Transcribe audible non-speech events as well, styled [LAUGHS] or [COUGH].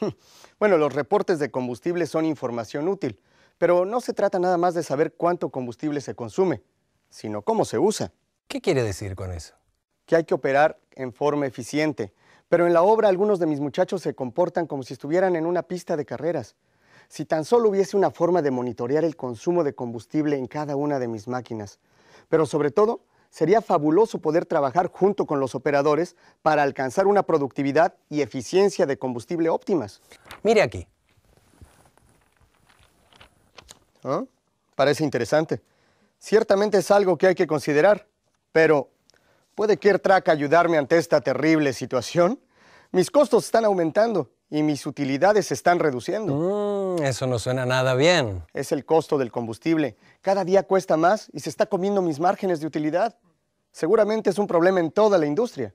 [LAUGHS] Bueno, los reportes de combustible son información útil, pero no se trata nada más de saber cuánto combustible se consume, sino cómo se usa. ¿Qué quiere decir con eso? Que hay que operar en forma eficiente, pero en la obra algunos de mis muchachos se comportan como si estuvieran en una pista de carreras. Si tan solo hubiese una forma de monitorear el consumo de combustible en cada una de mis máquinas, pero sobre todo sería fabuloso poder trabajar junto con los operadores para alcanzar una productividad y eficiencia de combustible óptimas. Mire aquí. Ah, parece interesante. Ciertamente es algo que hay que considerar, pero ¿puede Kertrack ayudarme ante esta terrible situación? Mis costos están aumentando y mis utilidades se están reduciendo. Mm, eso no suena nada bien. Es el costo del combustible. Cada día cuesta más y se está comiendo mis márgenes de utilidad. Seguramente es un problema en toda la industria.